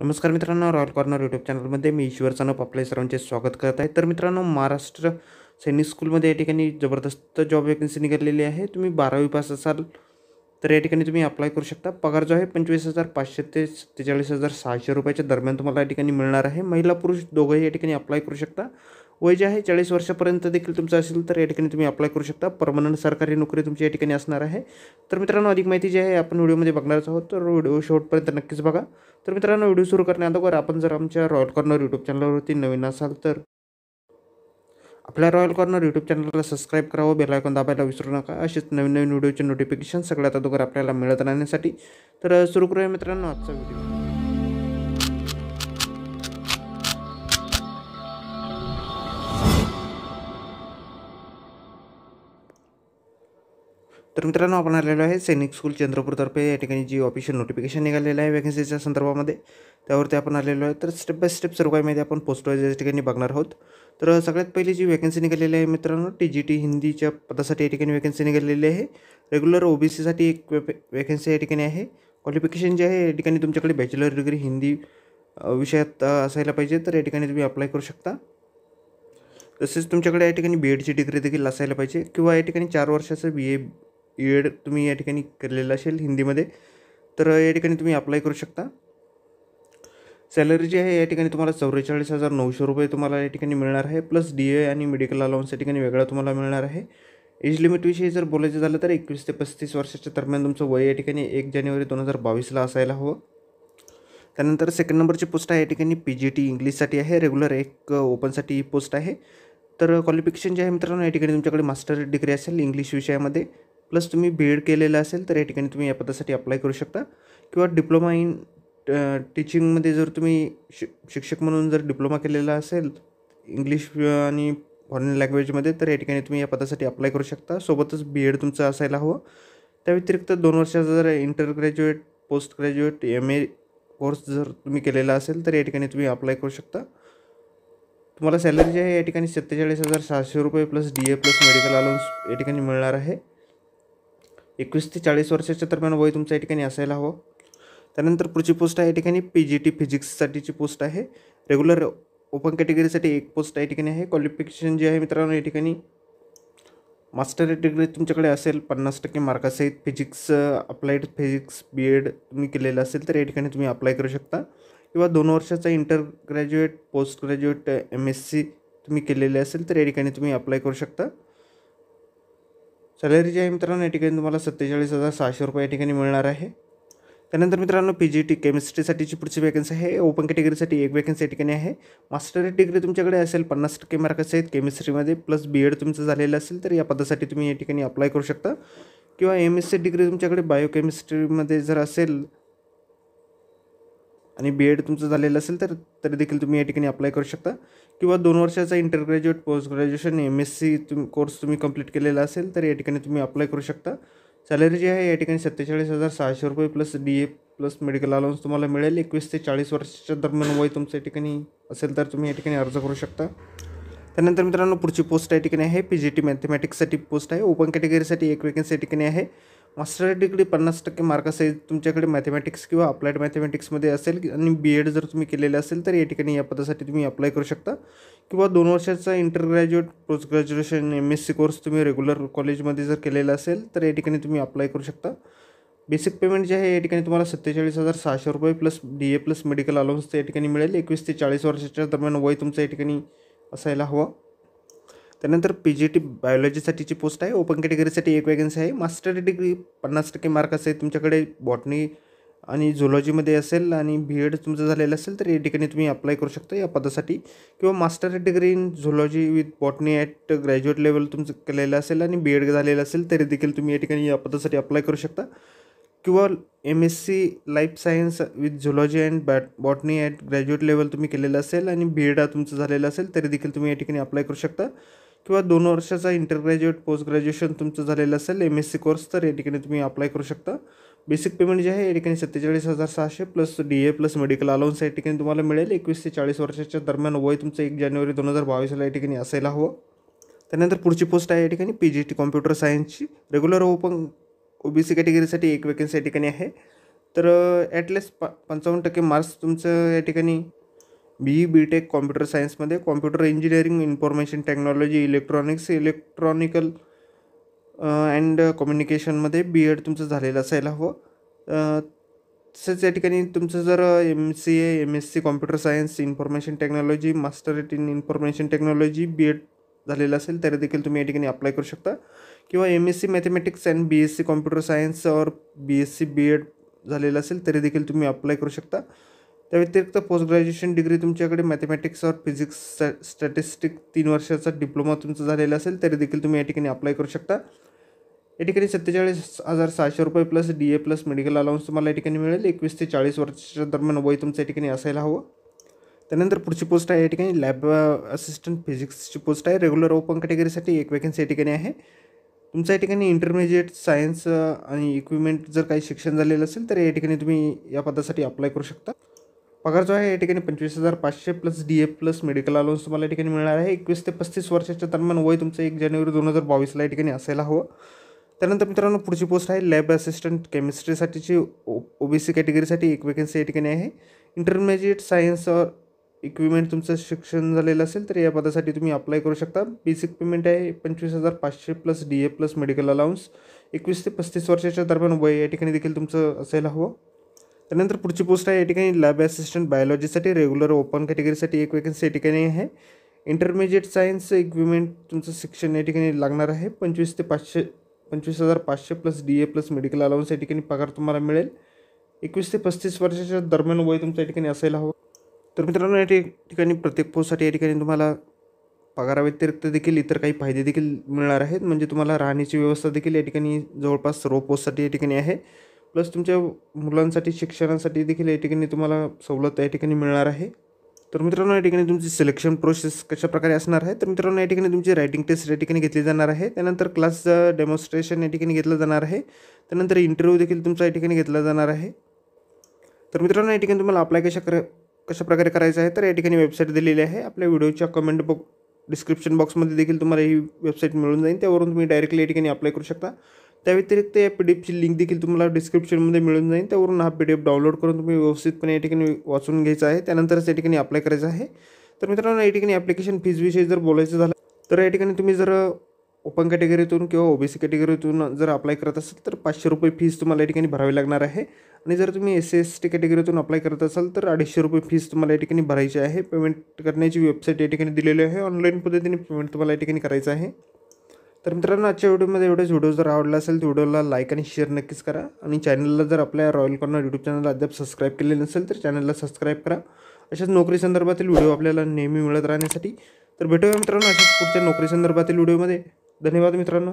नमस्कार मित्रों royal corner YouTube channel चॅनलमध्ये मैं ईश्वर सानप आपल्या सर्वांचे स्वागत करता है तो मित्रों महाराष्ट्र सैनिक स्कूल में ठिकाणी जबरदस्त जॉब वैकन्सी निघालेली है तुम्हें बारावी पास आल तो यह तुम्हें तुम्ही अप्लाय करू शता पगार जो है पंचवीस हजार पांचे सत्तेच हजार सहाशे रुपया दरमियान तुम्हारा या ठिकाणी मिळणार महिला पुरुष दोगे या ठिकाणी अप्लाय करू शकता वय जे आहे चाळीस वर्षापर्यंत देखील तुमचं असेल तर या ठिकाणी तुम्ही अप्लाय करू शकता परमनंट सरकारी नोकरी तुमची या ठिकाणी असणार आहे तर मित्रांनो अधिक माहिती जी आहे आपण व्हिडिओमध्ये बघणारच आहोत तर व्हिडिओ शेवटपर्यंत नक्कीच बघा तर मित्रांनो व्हिडिओ सुरू करण्या अगोदर आपण जर आमच्या रॉयल कॉर्नर यूट्यूब चॅनलवरती नवीन असाल तर आपल्या रॉयल कॉर्नर यूट्यूब चॅनलला सबस्क्राईब करावं बेल आयकॉन दाबायला विसरू नका असेच नवीन नवीन व्हिडिओचे नोटिफिकेशन सगळ्यात अगोदर आपल्याला मिळत राहण्यासाठी तर सुरू करूया मित्रांनो आजचा व्हिडिओ तर मित्रांनो आपण आलेलो आहे सैनिक स्कूल चंद्रपूरतर्फे या ठिकाणी जी ऑफिशियल नोटिफिकेशन निघालेलं आहे वॅकन्सीच्या संदर्भामध्ये त्यावरती आपण आलेलो आहे तर स्टेप बाय स्टेप सर्व काही माहिती आपण पोस्ट या ठिकाणी बघणार आहोत तर सगळ्यात पहिली जी वॅकन्सी निघालेली आहे मित्रांनो टी जी टी हिंदीच्या पदासाठी या ठिकाणी वॅकन्सी निघालेली आहे रेग्युलर ओबीसीसाठी एक वॅकन्सी या ठिकाणी आहे क्वालिफिकेशन जे आहे या ठिकाणी तुमच्याकडे बॅचलर डिग्री हिंदी विषयात असायला पाहिजे तर या ठिकाणी तुम्ही अप्लाय करू शकता तसेच तुमच्याकडे या ठिकाणी बी एडची डिग्री देखील असायला पाहिजे किंवा या ठिकाणी चार वर्षाचं बी ए एड तुम्ही या ठिकाणी केलेलं असेल हिंदीमध्ये तर या ठिकाणी तुम्ही अप्लाय करू शकता सॅलरी जी आहे या ठिकाणी तुम्हाला चौवेचाळीस हजार नऊशे रुपये तुम्हाला या ठिकाणी मिळणार आहे प्लस डी ए आणि मेडिकल अलाउन्स या ठिकाणी वेगळा तुम्हाला मिळणार आहे एज लिमिटविषयी जर बोलायचं झालं तर एकवीस ते पस्तीस वर्षाच्या दरम्यान तुमचं वय या ठिकाणी एक जानेवारी दोन हजार बावीसला असायला हवं त्यानंतर सेकंड नंबरची पोस्ट आहे या ठिकाणी पी जी टी इंग्लिशसाठी आहे रेग्युलर एक ओपनसाठी पोस्ट आहे तर क्वालिफिकेशन जे आहे मित्रांनो या ठिकाणी तुमच्याकडे मास्टर डिग्री असेल इंग्लिश विषयामध्ये प्लस तुम्ही बी एड केलेलं असेल तर या ठिकाणी तुम्ही या पदासाठी अप्लाय करू शकता किंवा डिप्लोमा इन टीचिंगमध्ये जर तुम्ही शि शिक्षक म्हणून जर डिप्लोमा केलेला असेल इंग्लिश आणि फॉरेन लँग्वेजमध्ये तर या ठिकाणी तुम्ही या पदासाठी अप्लाय करू शकता सोबतच बी एड तुमचं असायला हवं त्या व्यतिरिक्त दोन वर्षाचा जर inter graduate post graduate M A course जर तुम्ही केलेला असेल तर या ठिकाणी तुम्ही अप्लाय करू शकता तुम्हाला सॅलरी जी आहे या ठिकाणी सत्तेचाळीस हजार सहाशे रुपये plus D A plus medical allowance या ठिकाणी मिळणार आहे एकवीस ते चाळीस वर्षाच्या दरम्यान वय तुमच्या या ठिकाणी असायला हवं पोस्ट है या पी जी टी फिजिक्ससाठीची पोस्ट है रेग्युलर ओपन कैटेगरी एक पोस्ट या ठिकाणी आहे क्वालिफिकेशन जे आहे मित्रांनो या ठिकाणी मास्टर डिग्री तुमच्याकडे पन्नास टक्के मार्कासहित physics applied physics B Ed तुम्हें के लिए तो यह ठिकाणी तुम्ही अप्लाय करू शता कि दोन वर्षाचा inter graduate post graduate M S C तुम्हें के लिए तो यह तुम्हें तुम्ही अप्लाय करू शता सैलरी जी है मित्रों ठिकाने तुम्हाला सत्तेचाळीस हजार सहाशे रुपये या ठिकाणी मिळणार आहे त्यानंतर पी जी टी केमिस्ट्रीसाठीची पुढची वॅकन्सी है ओपन कॅटेगरीसाठी एक वॅकन्सी या ठिकाणी मास्टर डिग्री तुम्हारे असेल पन्नास टक्के मार्काचे केमिस्ट्री में प्लस बी एड तुम्हें झालेलं असेल तर या पदासाठी तुम्ही या अप्लाय करू शता कि M S C degree biochemistry में जर अल आणि बी एड तुमचं झालेलं असेल तर तरी देखील तुम्ही या ठिकाणी अप्लाय करू शकता किंवा दोन वर्षाचा inter graduate post graduation M S C तुम कोर्स तुम्ही कंप्लीट केलेला असेल तर या ठिकाणी तुम्ही अप्लाय करू शकता सॅलरी जी आहे या ठिकाणी सत्तेचाळीस हजार सहाशे रुपये plus D A plus medical allowance तुम्हाला मिळेल एकवीस ते चाळीस वर्षाच्या दरम्यान वय तुमच्या ठिकाणी असेल तर तुम्ही या ठिकाणी अर्ज करू शकता त्यानंतर मित्रांनो पुढची पोस्ट या ठिकाणी आहे पी जी टी मॅथमॅटिक्ससाठी पोस्ट आहे ओपन कॅटेगरीसाठी एक वेकन्सी या ठिकाणी आहे मास्टर डिग्री पन्नास टक्के मार्क असेल तुमच्याकडे मॅथमॅटिक्स किंवा अप्लाइड मॅथमॅटिक्समध्ये असेल आणि बी एड जर तुम्ही केलेलं असेल तर या ठिकाणी या पदासाठी तुम्ही अप्लाय करू शकता किंवा दोन वर्षाचा inter graduate post graduation M S C course तुम्ही रेग्युलर कॉलेजमध्ये जर केलेला असेल तर या ठिकाणी तुम्ही अप्लाय करू शकता बेसिक पेमेंट जे आहे या ठिकाणी तुम्हाला सत्तेचाळीस हजार सहाशे रुपये plus D A plus medical allowance या ठिकाणी मिळेल एकवीस ते चाळीस वर्षाच्या दरम्यान वय तुमचं या ठिकाणी असायला हवं त्यानंतर पी जी टी बायोलॉजीसाठीची पोस्ट आहे ओपन कॅटेगरीसाठी एक वॅकन्सी आहे मास्टर डिग्री पन्नास टक्के मार्क असेल तुमच्याकडे बॉटनी आणि झुलॉजीमध्ये असेल आणि बी एड तुमचं झालेलं असेल तर या ठिकाणी तुम्ही अप्लाय करू शकता या पदासाठी किंवा master degree in zoology with botany at graduate level तुमचं केलेलं असेल आणि बी एड झालेलं असेल तरी देखील तुम्ही या ठिकाणी या पदासाठी अप्लाय करू शकता किंवा M S C life science with zoology and bot botany at graduate level तुम्ही केलेलं असेल आणि बी एड तुमचं झालेलं असेल तरी देखील तुम्ही या ठिकाणी अप्लाय करू शकता किंवा दोन वर्षाचा इंटर ग्रैजुएट पोस्ट ग्रॅज्युएशन तुम्हें झालेलं असेल एम एस सी कोर्स तर या तुम्हें अप्लाय करू शता बेसिक पेमेंट जे है या ठिकाणी सत्तेचाळीस हजार सहाशे plus D A plus medical allowance या ठिकाणी तुम्हाला मिळेल एकवीस ते चाळीस वर्षाच्या दरम्यान वय तुमचं एक जानेवारी दोन हजार बावीसला या ठिकाणी असायला हवं पोस्ट है या P G T computer computer की regular open O B C कॅटेगरीसाठी एक वेकन्सी या ठिकाणी आहे तर ॲटलीस्ट अं, प पंचावन्न टक्के मार्क्स तुम्स यठिका बी बी टेक कॉम्प्युटर सायन्समध्ये computer engineering information technology electronics electronical and कम्युनिकेशनमध्ये बी एड तुमचं झालेलं असायला हवं तसंच या ठिकाणी तुमचं जर M C A M S C computer science information technology masterate in information technology B Ed झालेलं असेल तरी देखील तुम्ही या ठिकाणी अप्लाय करू शकता किंवा M S C mathematics and B S C computer science और B S C B Ed झालेलं असेल तरी देखील तुम्ही अप्लाय करू शकता त्या व्यतिरिक्त पोस्ट ग्रैजुएशन डिग्री तुम्हें मॅथमॅटिक्स और फिजिक्स स्टॅटिस्टिक तीन वर्षा डिप्लोमा तुमचा झालेला असेल तरी देखील तुम्ही या ठिकाणी करू शकता या ठिकाणी हजार सहाशे रुपये plus D A plus medical allowance तुम्हारा या मिले मिळेल एकवीस से चाळीस वर्षा दरमियान वय तुम्हें ठिकाणी असायला हवं त्यानंतर पुढची पोस्ट है या ठिकाणी लॅब असिस्टंट फिजिक्सची पोस्ट आहे रेग्युलर ओपन कॅटेगरीसाठी एक वॅकन्सी या ठिकाणी आहे तुमच्या या ठिकाणी इंटरमिजिएट इक्विपमेंट जर का शिक्षण झालेलं असेल तर या ठिकाणी तुम्ही करू शकता पगार जो है या ठिकाणी पंचवीस हजार पाचशे plus D A plus medical allowance तुम्हारा या ठिकाणी है आहे एकवीस ते पस्तीस वर्षा दरम्यान वय तुम एक जानेवारी दोन हजार बावीसला या ठिकाणी असायला हवं त्यानंतर मित्रांनो पोस्ट है लैब असिस्टंट केमिस्ट्रीसाठीची ओ ओबीसी कॅटेगरीसाठी एक वेकन्सी या ठिकाणी आहे इंटरमिजिएट सायन्स और इक्विपमेंट तुमचं शिक्षण झालेलं असेल तर या पदासाठी तुम्ही अप्लाय करू शकता बेसिक पेमेंट है पंचवीस हजार पांचे plus D A plus medical allowance एकवीस ते पस्तीस वर्षा दरमियान वय या ठिकाणी देखील तुमचं त्यानंतर पुढची पोस्ट आहे या ठिकाणी लॅब असिस्टंट बायोलॉजीसाठी रेग्युलर ओपन कॅटेगरीसाठी एक वेकन्सी या ठिकाणी आहे इंटरमिजिएट सायन्स इक्विपमेंट तुमचं शिक्षण या ठिकाणी लागणार आहे पंचवीस ते पाचशे पंचवीस हजार पाचशे plus D A plus medical allowance या ठिकाणी पगार तुम्हाला मिळेल एकवीस ते पस्तीस वर्षाच्या दरम्यान वय तुमच्या या ठिकाणी असायला हवं तर मित्रांनो या ठिकाणी प्रत्येक पोस्टसाठी या ठिकाणी तुम्हाला पगाराव्यतिरिक्त देखील इतर काही फायदे देखील मिळणार आहेत म्हणजे तुम्हाला राहण्याची व्यवस्था देखील या ठिकाणी जवळपास सर्व पोस्टसाठी या ठिकाणी आहे प्लस तुमच्या मुलांसाठी शिक्षण देखील या ठिकाणी सवलत या ठिकाणी मिळणार आहे तर मित्रांनो या ठिकाणी प्रोसेस कशा प्रकार है तो मित्रों ठिकाने या ठिकाणी टेस्ट या घी जा जाणार आहे त्यानंतर क्लासचं डेमॉन्स्ट्रेशन या ठिकाणी घेतलं जाणार आहे त्यानंतर इंटरव्ह्यू देखील तुमचा या ठिकाणी घेतला जाणार आहे तर अप्लाय कशा कर कशा प्रकारे करायचं तो यह वेबसाइट दिल्ली है दिलेली वीडियो कमेंट बॉक्स डिस्क्रिप्शन बॉक्समध्ये देखील तुम्हाला ही वेबसाइट मिळून जाईल त्यावरून तुम्ही डायरेक्टली या ठिकाणी करू शता त्या व्यतिरिक्त या पी डी एफची लिंक देखील तुम्हाला डिस्क्रिप्शनमध्ये मिळून जाईल त्यावरून हा पी डी एफ डाउनलोड करून तुम्ही व्यवस्थितपणे या ठिकाणी वाचून घ्यायचा आहे त्यानंतरच या ठिकाणी अप्लाय करायचं आहे तर मित्रांनो या ठिकाणी ॲप्लिकेशन फीजविषयी जर बोलायचं झालं तर या ठिकाणी तुम्ही जर ओपन कॅटेगरीतून किंवा ओबीसी कॅटेगरीतून जर अप्लाय करत असाल तर पाचशे रुपये फीज तुम्हाला या ठिकाणी भरावी लागणार आहे आणि जर तुम्ही एस एस टी कॅटेगरीतून अप्लाय करत असाल तर अडीचशे रुपये फीज तुम्हाला या ठिकाणी भरायची आहे पेमेंट करण्याची वेबसाईट या ठिकाणी दिलेली आहे ऑनलाईन पद्धतीने पेमेंट तुम्हाला या ठिकाणी करायचं आहे तर मित्रांनो आजच्या व्हिडिओमध्ये एवढेच व्हिडिओ जर आवडला असेल तर व्हिडिओला लाईक आणि शेअर नक्कीच करा आणि चॅनलला जर आपल्या रॉयल कॉर्नर यूट्यूब चॅनलला अद्याप सबस्क्राईब केले नसेल तर चॅनलला सबस्क्राईब करा अशाच नोकरी संदर्भातील व्हिडिओ आपल्याला नेहमी मिळत राहण्यासाठी तर भेटूया मित्रांनो अशाच पुढच्या नोकरी संदर्भातील व्हिडिओमध्ये धन्यवाद मित्रांनो